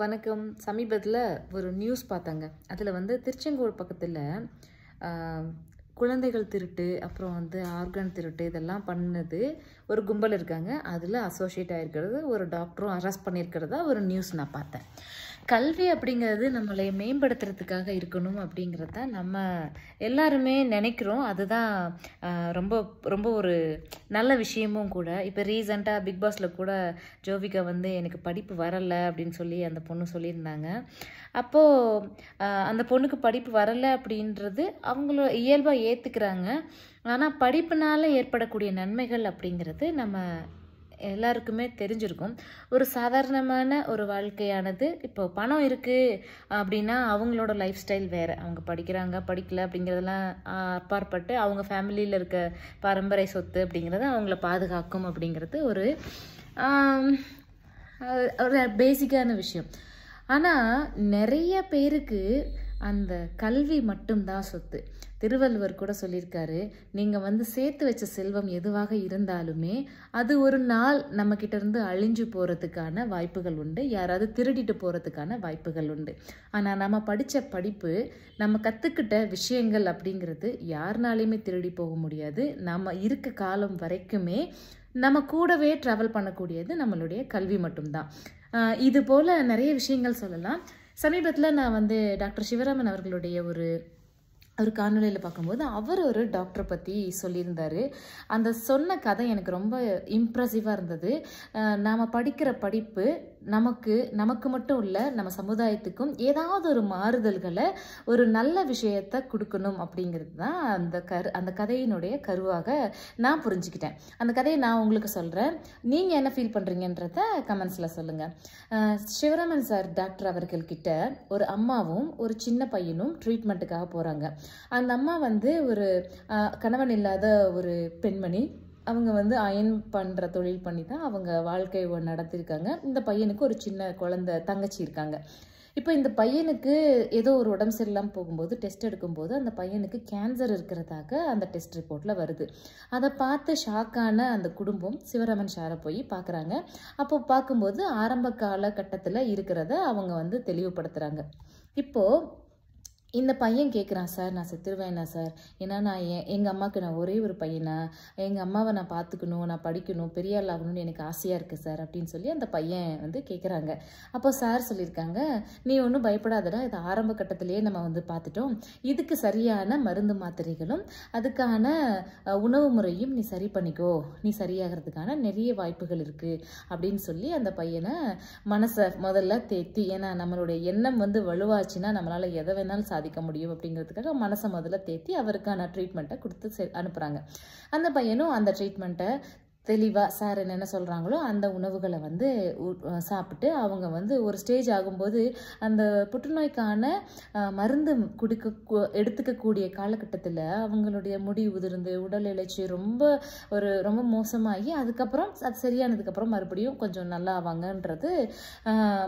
வணக்கம் சமீபத்தில் ஒரு நியூஸ் பார்த்தாங்க அதில் வந்து திருச்செங்கோடு பக்கத்தில் குழந்தைகள் திருட்டு அப்புறம் வந்து ஆர்கன் திருட்டு இதெல்லாம் பண்ணது ஒரு கும்பல் இருக்காங்க அதில் அசோசியேட் ஆகிருக்கிறது ஒரு டாக்டரும் அரெஸ்ட் பண்ணியிருக்கிறதா ஒரு நியூஸ் நான் பார்த்தேன் கல்வி அப்படிங்கிறது நம்மளை மேம்படுத்துறதுக்காக இருக்கணும் அப்படிங்கிறத நம்ம எல்லாருமே நினைக்கிறோம் அதுதான் ரொம்ப ரொம்ப ஒரு நல்ல விஷயமும் கூட இப்போ ரீசண்டாக பிக் பாஸில் கூட ஜோவிகா வந்து எனக்கு படிப்பு வரலை அப்படின்னு சொல்லி அந்த பொண்ணு சொல்லியிருந்தாங்க அப்போது அந்த பொண்ணுக்கு படிப்பு வரலை அப்படின்றது அவங்களோட இயல்பாக ஏற்றுக்கிறாங்க ஆனால் படிப்புனால் ஏற்படக்கூடிய நன்மைகள் அப்படிங்கிறது நம்ம எல்லாருக்குமே தெரிஞ்சிருக்கும் ஒரு சாதாரணமான ஒரு வாழ்க்கையானது இப்போ பணம் இருக்குது அப்படின்னா அவங்களோட லைஃப் ஸ்டைல் வேறு அவங்க படிக்கிறாங்க படிக்கல அப்படிங்கிறதெல்லாம் அப்பாற்பட்டு அவங்க ஃபேமிலியில் இருக்க பரம்பரை சொத்து அப்படிங்கிறத அவங்கள பாதுகாக்கும் அப்படிங்கிறது ஒரு ஒரு பேசிக்கான விஷயம் ஆனால் நிறைய பேருக்கு அந்த கல்வி மட்டும்தான் சொத்து திருவள்ளுவர் கூட சொல்லியிருக்காரு நீங்கள் வந்து சேர்த்து வச்ச செல்வம் எதுவாக இருந்தாலுமே அது ஒரு நாள் நம்மக்கிட்ட இருந்து அழிஞ்சு போகிறதுக்கான வாய்ப்புகள் உண்டு யாராவது திருடிட்டு போகிறதுக்கான வாய்ப்புகள் உண்டு ஆனால் நம்ம படித்த படிப்பு நம்ம கற்றுக்கிட்ட விஷயங்கள் அப்படிங்கிறது யாருனாலையுமே திருடி போக முடியாது நம்ம இருக்க காலம் வரைக்குமே நம்ம கூடவே ட்ராவல் பண்ணக்கூடியது நம்மளுடைய கல்வி மட்டும்தான் இது போல் நிறைய விஷயங்கள் சொல்லலாம் சமீபத்தில் நான் வந்து டாக்டர் சிவராமன் அவர்களுடைய ஒரு ஒரு காணொலியில் பார்க்கும்போது அவர் ஒரு டாக்டரை பற்றி சொல்லியிருந்தார் அந்த சொன்ன கதை எனக்கு ரொம்ப இம்ப்ரெசிவாக இருந்தது நாம் படிக்கிற படிப்பு நமக்கு நமக்கு மட்டும் இல்லை நம்ம சமுதாயத்துக்கும் ஏதாவது ஒரு மாறுதல்களை ஒரு நல்ல விஷயத்த கொடுக்கணும் அப்படிங்கிறது தான் அந்த கரு அந்த கதையினுடைய கருவாக நான் புரிஞ்சுக்கிட்டேன் அந்த கதையை நான் உங்களுக்கு சொல்கிறேன் நீங்கள் என்ன ஃபீல் பண்ணுறீங்கன்றத கமெண்ட்ஸில் சொல்லுங்கள் சிவராமன் சார் டாக்டர் அவர்கள்கிட்ட ஒரு அம்மாவும் ஒரு சின்ன பையனும் ட்ரீட்மெண்ட்டுக்காக போகிறாங்க அந்த அம்மா வந்து ஒரு கணவன் இல்லாத ஒரு பெண்மணி அவங்க வந்து அயன் பண்ணுற தொழில் பண்ணி தான் அவங்க வாழ்க்கை நடத்திருக்காங்க இந்த பையனுக்கு ஒரு சின்ன குழந்த தங்கச்சி இருக்காங்க இப்போ இந்த பையனுக்கு ஏதோ ஒரு உடம்பு சரியில்லாமல் போகும்போது டெஸ்ட் எடுக்கும்போது அந்த பையனுக்கு கேன்சர் இருக்கிறதாக அந்த டெஸ்ட் ரிப்போர்ட்டில் வருது அதை பார்த்து ஷாக்கான அந்த குடும்பம் சிவராமன் ஷாரை போய் பார்க்குறாங்க அப்போ பார்க்கும்போது ஆரம்ப காலகட்டத்தில் இருக்கிறத அவங்க வந்து தெளிவுபடுத்துகிறாங்க இப்போது இந்த பையன் கேட்குறான் சார் நான் செத்துருவேன்ல சார் ஏன்னா நான் என் எங்கள் அம்மாவுக்கு நான் ஒரே ஒரு பையனா எங்கள் அம்மாவை நான் பார்த்துக்கணும் நான் படிக்கணும் பெரிய ஆள் ஆகணும்னு எனக்கு ஆசையாக இருக்குது சார் அப்படின்னு சொல்லி அந்த பையன் வந்து கேட்குறாங்க அப்போ சார் சொல்லியிருக்காங்க நீ ஒன்றும் பயப்படாதடா இது ஆரம்ப கட்டத்திலேயே நம்ம வந்து பார்த்துட்டோம் இதுக்கு சரியான மருந்து மாத்திரைகளும் அதுக்கான உணவு முறையும் நீ சரி பண்ணிக்கோ நீ சரியாகிறதுக்கான நிறைய வாய்ப்புகள் இருக்குது அப்படின்னு சொல்லி அந்த பையனை மனசை முதல்ல தேத்தி ஏன்னா நம்மளுடைய எண்ணம் வந்து வலுவாச்சுன்னா நம்மளால் எதை வேணாலும் சாதி சம்பாதிக்க முடியும் அப்படிங்கிறதுக்காக மனசை முதல்ல தேத்தி அவருக்கான ட்ரீட்மெண்ட்டை கொடுத்து அனுப்புகிறாங்க அந்த பையனும் அந்த ட்ரீட்மெண்ட்டை தெளிவாக சார் என்னென்ன சொல்கிறாங்களோ அந்த உணவுகளை வந்து சாப்பிட்டு அவங்க வந்து ஒரு ஸ்டேஜ் ஆகும்போது அந்த புற்றுநோய்க்கான மருந்து குடிக்க எடுத்துக்கக்கூடிய காலகட்டத்தில் அவங்களுடைய முடி உதிர்ந்து உடல் எழுச்சி ரொம்ப ஒரு ரொம்ப மோசமாகி அதுக்கப்புறம் அது சரியானதுக்கப்புறம் மறுபடியும் கொஞ்சம் நல்லா ஆவாங்கன்றது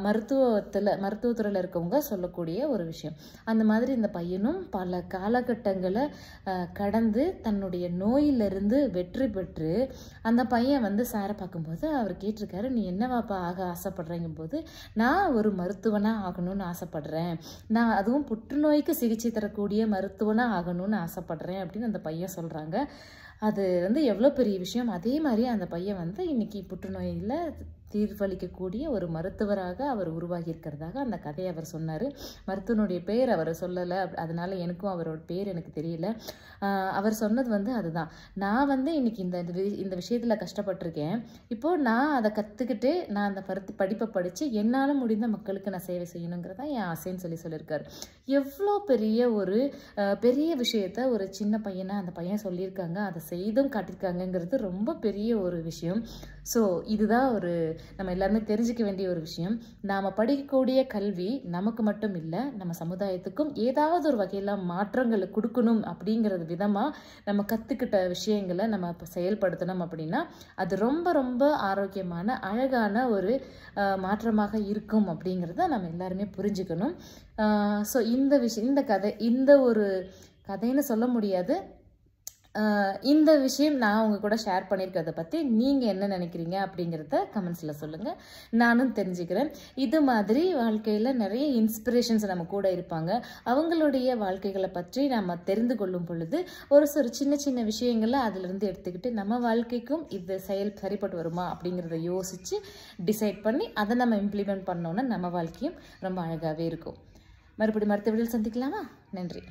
மருத்துவத்தில் மருத்துவத்துறையில் இருக்கவங்க சொல்லக்கூடிய ஒரு விஷயம் அந்த மாதிரி இந்த பையனும் பல காலகட்டங்களை கடந்து தன்னுடைய நோயிலிருந்து வெற்றி பெற்று அந்த பையன் வந்து சாரை பார்க்கும்போது அவர் கேட்டிருக்காரு நீ என்னவாப்பா ஆக ஆசைப்படுறேங்கும்போது நான் ஒரு மருத்துவனாக ஆகணும்னு ஆசைப்படுறேன் நான் அதுவும் புற்றுநோய்க்கு சிகிச்சை தரக்கூடிய மருத்துவனாக ஆகணும்னு ஆசைப்பட்றேன் அப்படின்னு அந்த பையன் சொல்கிறாங்க அது வந்து எவ்வளோ பெரிய விஷயம் அதே மாதிரி அந்த பையன் வந்து இன்றைக்கி புற்றுநோயில் தீர்வளிக்கக்கூடிய ஒரு மருத்துவராக அவர் உருவாகியிருக்கிறதாக அந்த கதையை அவர் சொன்னார் மருத்துவனுடைய பெயர் அவர் சொல்லலை அதனால் எனக்கும் அவரோட பேர் எனக்கு தெரியல அவர் சொன்னது வந்து அதுதான் நான் வந்து இன்றைக்கி இந்த இந்த விஷயத்தில் கஷ்டப்பட்டிருக்கேன் இப்போது நான் அதை கற்றுக்கிட்டு நான் அந்த பருத்து படிப்பை படித்து என்னால் முடிந்த மக்களுக்கு நான் சேவை செய்யணுங்கிறதா என் ஆசைன்னு சொல்லி சொல்லியிருக்காரு எவ்வளோ பெரிய ஒரு பெரிய விஷயத்த ஒரு சின்ன பையனாக அந்த பையன் சொல்லியிருக்காங்க அதை செய்தும் காட்டியிருக்காங்கங்கிறது ரொம்ப பெரிய ஒரு விஷயம் ஸோ இதுதான் ஒரு நம்ம எல்லாருமே தெரிஞ்சிக்க வேண்டிய ஒரு விஷயம் நாம் படிக்கக்கூடிய கல்வி நமக்கு மட்டும் இல்லை நம்ம சமுதாயத்துக்கும் ஏதாவது ஒரு வகையில மாற்றங்களை கொடுக்கணும் அப்படிங்கிறது விதமாக நம்ம கற்றுக்கிட்ட விஷயங்களை நம்ம செயல்படுத்தணும் அப்படின்னா அது ரொம்ப ரொம்ப ஆரோக்கியமான அழகான ஒரு மாற்றமாக இருக்கும் அப்படிங்கிறத நம்ம எல்லாருமே புரிஞ்சுக்கணும் ஸோ இந்த விஷயம் இந்த கதை இந்த ஒரு கதைன்னு சொல்ல முடியாது இந்த விஷயம் நான் உங்கள் கூட ஷேர் பண்ணியிருக்கிறத பற்றி நீங்கள் என்ன நினைக்கிறீங்க அப்படிங்கிறத கமெண்ட்ஸில் சொல்லுங்கள் நானும் தெரிஞ்சுக்கிறேன் இது மாதிரி வாழ்க்கையில் நிறைய இன்ஸ்பிரேஷன்ஸ் நம்ம கூட இருப்பாங்க அவங்களுடைய வாழ்க்கைகளை பற்றி நம்ம தெரிந்து கொள்ளும் பொழுது ஒரு சில சின்ன சின்ன விஷயங்களை அதிலிருந்து எடுத்துக்கிட்டு நம்ம வாழ்க்கைக்கும் இது செயல் சரிப்பட்டு வருமா அப்படிங்கிறத யோசித்து டிசைட் பண்ணி அதை நம்ம இம்ப்ளிமெண்ட் பண்ணோன்னா நம்ம வாழ்க்கையும் ரொம்ப அழகாகவே இருக்கும் மறுபடி மருத்துவர்கள் சந்திக்கலாமா நன்றி